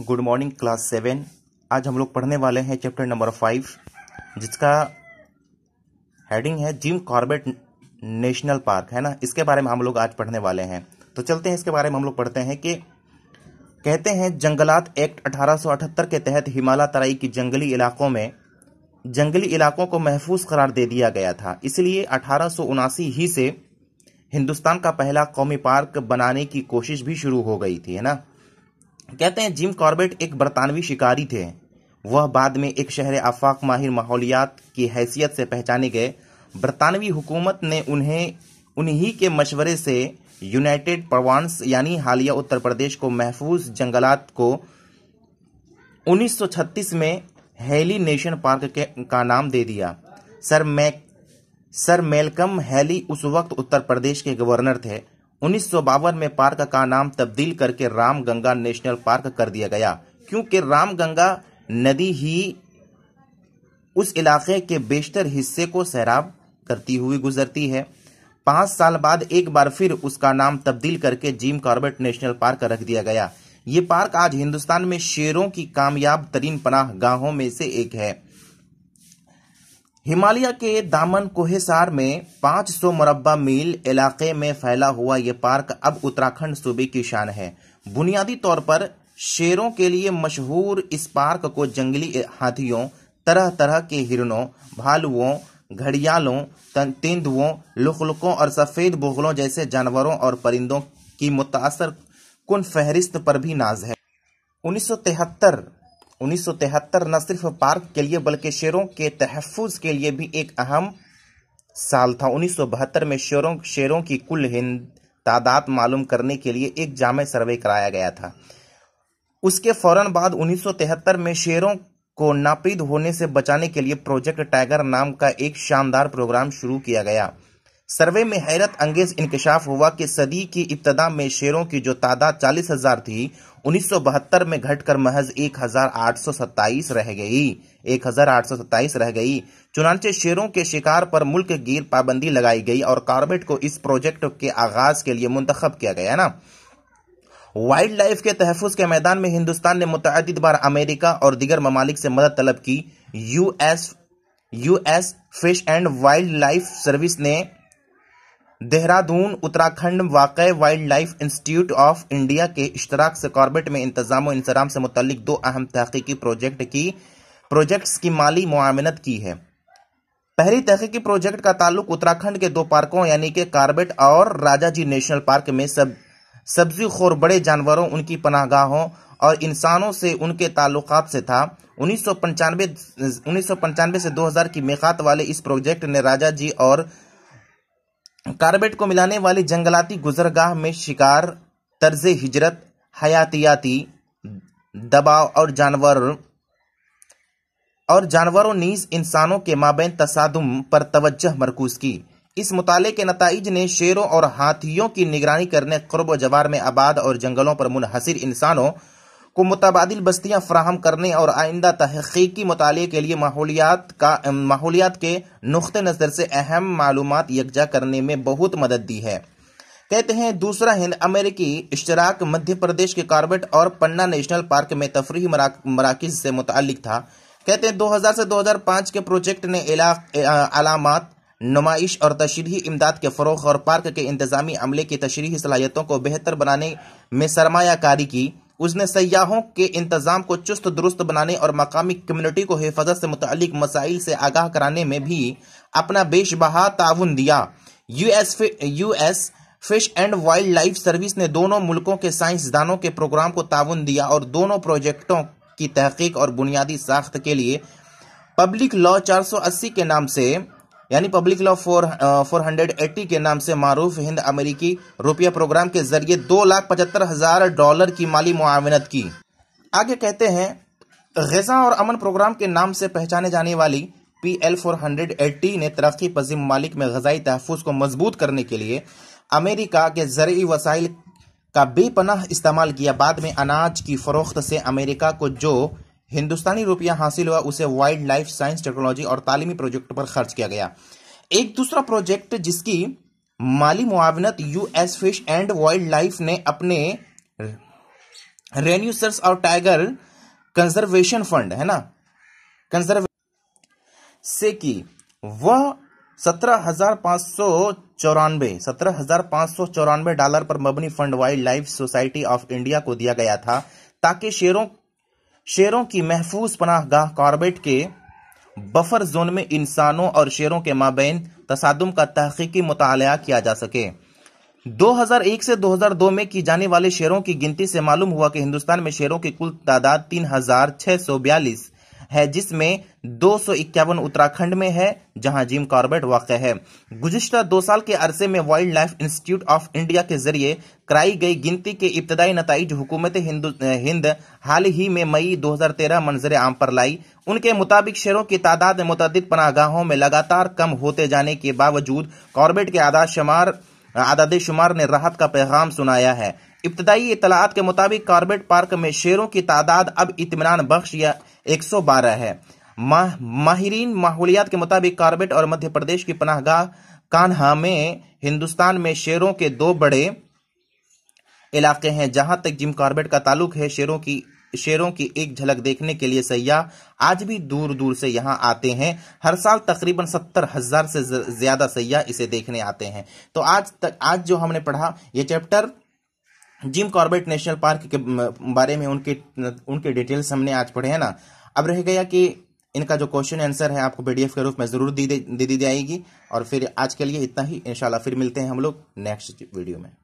good morning class seven आज हम लोग पढ़ने वाले हैं चैप्टर नंबर फाइव जिसका हेडिंग है जिम कॉर्बेट नेशनल पार्क है ना इसके बारे में हम लोग आज पढ़ने वाले हैं तो चलते हैं इसके बारे में हम लोग पढ़ते हैं कि कहते हैं जंगलात एक्ट 1878 के तहत हिमालय तराई की जंगली इलाकों में जंगली इलाकों को महफूज करार दे दिया गया था इसलिए अठारह ही से हिंदुस्तान का पहला कौमी पार्क बनाने की कोशिश भी शुरू हो गई थी है ना कहते हैं जिम कॉर्बेट एक बरतानवी शिकारी थे वह बाद में एक शहर आफाक माहिर माहौलियात की हैसियत से पहचाने गए बरतानवी हुकूमत ने उन्हें उन्हीं के मशवरे से यूनाइटेड प्रवानस यानी हालिया उत्तर प्रदेश को महफूज जंगलात को 1936 में हेली नेशन पार्क के का नाम दे दिया sir Mac sir Malcolm Hailey उस वक्त उत्तर प्रदेश के गवर्नर थे उन्नीस में पार्क का नाम तब्दील करके राम गंगा नेशनल पार्क कर दिया गया क्योंकि राम गंगा नदी ही उस इलाके के बेशतर हिस्से को सैराब करती हुई गुजरती है पाँच साल बाद एक बार फिर उसका नाम तब्दील करके जिम कॉर्बेट नेशनल पार्क रख दिया गया ये पार्क आज हिंदुस्तान में शेरों की कामयाब तरीन पनाह गाहों में से एक है हिमालय के दामन कोहेसार में 500 मुरबा मील इलाके में फैला हुआ ये पार्क अब उत्तराखंड सूबे की शान है बुनियादी तौर पर शेरों के लिए मशहूर इस पार्क को जंगली हाथियों तरह तरह के हिरणों भालुओं घड़ियालों तेंदुओं लुकलुकों और सफ़ेद बोगलों जैसे जानवरों और परिंदों की मुतासर कुन फहरिस्त पर भी नाज है उन्नीस 1973 न सिर्फ पार्क के लिए बल्कि शेरों के तहफ़ के लिए भी एक अहम साल था 1972 में शेरों शेरों की कुल हिंद तादाद मालूम करने के लिए एक जाम सर्वे कराया गया था उसके फौरन बाद 1973 में शेरों को नापीद होने से बचाने के लिए प्रोजेक्ट टाइगर नाम का एक शानदार प्रोग्राम शुरू किया गया सर्वे में हैरत अंगेज इंकशाफ हुआ कि सदी की इब्तदा में शेरों की जो तादाद चालीस हजार थी 1972 में घटकर महज 1827 रह गई 1827 रह गई चुनाचे शेरों के शिकार पर मुल्क गिर पाबंदी लगाई गई और कार्बेट को इस प्रोजेक्ट के आगाज के लिए मुंतखब किया गया ना वाइल्ड लाइफ के तहफ़ के मैदान में हिंदुस्तान ने मुतद बार अमेरिका और दिगर ममालिक से मदद तलब की US US fish and wildlife service ने देहरादून उत्तराखंड वाकई wildlife institute of India के इश्तराक से कॉर्बेट में इंतजाम इंसराम से मुतलिक दो अहम तहकीकी प्रोजेक्ट की प्रोजेक्ट्स की माली मुआमनत की है पहली तहकीकी प्रोजेक्ट का ताल्लुक उत्तराखंड के दो पार्कों यानी कि कार्बेट और राजा जी नेशनल पार्क में सब सब्जी खोर बड़े जानवरों उनकी पनागाहों और इंसानों से उनके ताल्लुक से था उन्नीस सौ से 2000 की मेखात वाले इस प्रोजेक्ट ने राजा जी और कार्बेट को मिलाने वाली जंगलाती गुजरगाह में शिकार तर्ज हिजरत हयातियाती दबाव और जानवर और जानवरों नीज इंसानों के माबेन तसादम पर तवज्जह मरकूज की इस मुताले के नतज ने शेरों और हाथियों की निगरानी करने क़ुरब जवार में आबाद और जंगलों पर मुनहसर इंसानों को मुतबाद बस्तियां फ्राहम करने और आइंदा तहकीकी मताले के लिए माहौलियात का माहौलियात के नुक़ नज़र से अहम मालूम यकजा करने में बहुत मदद दी है कहते हैं दूसरा हिंद अमेरिकी इश्तराक मध्य प्रदेश के कार्बेट और पन्ना नेशनल पार्क में तफरी मराकज से मुतल था कहते हैं 2000 से 2005 के प्रोजेक्ट ने अलामत नुमाइश और तशरी इमदाद के फ़रोग और पार्क के इंतजामी अमले की तशरी सलाहियतों को बेहतर बनाने में सरमाकारी की उसने सयाहों के इंतजाम को चुस्त दुरुस्त बनाने और मकामी कम्युनिटी को हिफाजत से मुतलिक मसाइल से आगाह कराने में भी अपना बेशबहा ताउन दिया US US fish and wildlife service ने दोनों मुल्कों के साइंसदानों के प्रोग्राम को ताउन दिया और दोनों प्रोजेक्टों की तहकीक और बुनियादी साख्त के लिए पब्लिक लॉ 480 के नाम से यानी public law four four hundred eighty के नाम से मारूफ हिंद अमेरिकी रुपया प्रोग्राम के जरिए दो लाख पचहत्तर हजार डॉलर की माली मुआवनत की आगे कहते हैं गजा और अमन प्रोग्राम के नाम से पहचाने जाने वाली P L four hundred eighty ने तरक्की पजी ममालिक में गजाई तहफ़ को मजबूत करने के लिए अमेरिका के जरिए वसाइल का बेपनाह इस्तेमाल किया बाद में अनाज की फ़रोख्त से अमेरिका को जो हिंदुस्तानी रुपया हासिल हुआ उसे वाइल्ड लाइफ साइंस टेक्नोलॉजी और तालीमी प्रोजेक्ट पर खर्च किया गया एक दूसरा प्रोजेक्ट जिसकी माली मुआवनत US fish and wildlife ने अपने रेन्यूसर्स और टाइगर कंजर्वेशन फंड है ना कंजर्वे से की वह सत्रह हजार पांच सौ चौरानवे सत्रह हजार पांच सौ चौरानवे डॉलर पर मबनी fund wildlife society of India को दिया गया था ताकि शेरों शेरों की महफूज पनाह गाह कॉर्बेट के बफर जोन में इंसानों और शेरों के माबेन तसादम का तहकीकी मुताल किया जा सके 2001 से 2002 में की जाने वाले शेरों की गिनती से मालूम हुआ कि हिंदुस्तान में शेरों की कुल तादाद तीन हजार छह सौ बयालीस है जिसमें दो उत्तराखंड में है जहां जिम कॉर्बेट वाक़ है गुजश्ता दो साल के अरसे में wildlife institute of India के जरिए कराई गई गिनती के इब्तदाई नतज हुकूमत हिंद हाल ही में मई 2013 मंजर आम पर लाई उनके मुताबिक शेरों की तादाद मुतद पनागाहों में लगातार कम होते जाने के बावजूद कॉर्बेट के आदाशुमार आदाद शुमार ने राहत का पैगाम सुनाया है इब्तदाई इतलात के मुताबिक कार्बेट पार्क में शेरों की तादाद अब इतमान बख्श या बारह है माहरीन माहौलियात के मुताबिक कार्बेट और मध्य प्रदेश की पनाहगाह कान्हा में हिंदुस्तान में शेरों के दो बड़े इलाके हैं जहां तक जिम कार्बेट का ताल्लुक है शेरों की शेरों की एक झलक देखने के लिए सयाह आज भी दूर दूर से यहाँ आते हैं हर साल तकरीबन सत्तर हजार से ज्यादा सयाह इसे देखने आते हैं तो आज तक आज जो हमने पढ़ा ये chapter Jim Corbett national park के बारे में उनके उनके डिटेल्स हमने आज पढ़े हैं ना अब रह गया कि इनका जो क्वेश्चन आंसर है आपको पीडीएफ के रूप में ज़रूर दी दी जाएगी और फिर आज के लिए इतना ही इंशाल्लाह फिर मिलते हैं हम लोग नेक्स्ट वीडियो में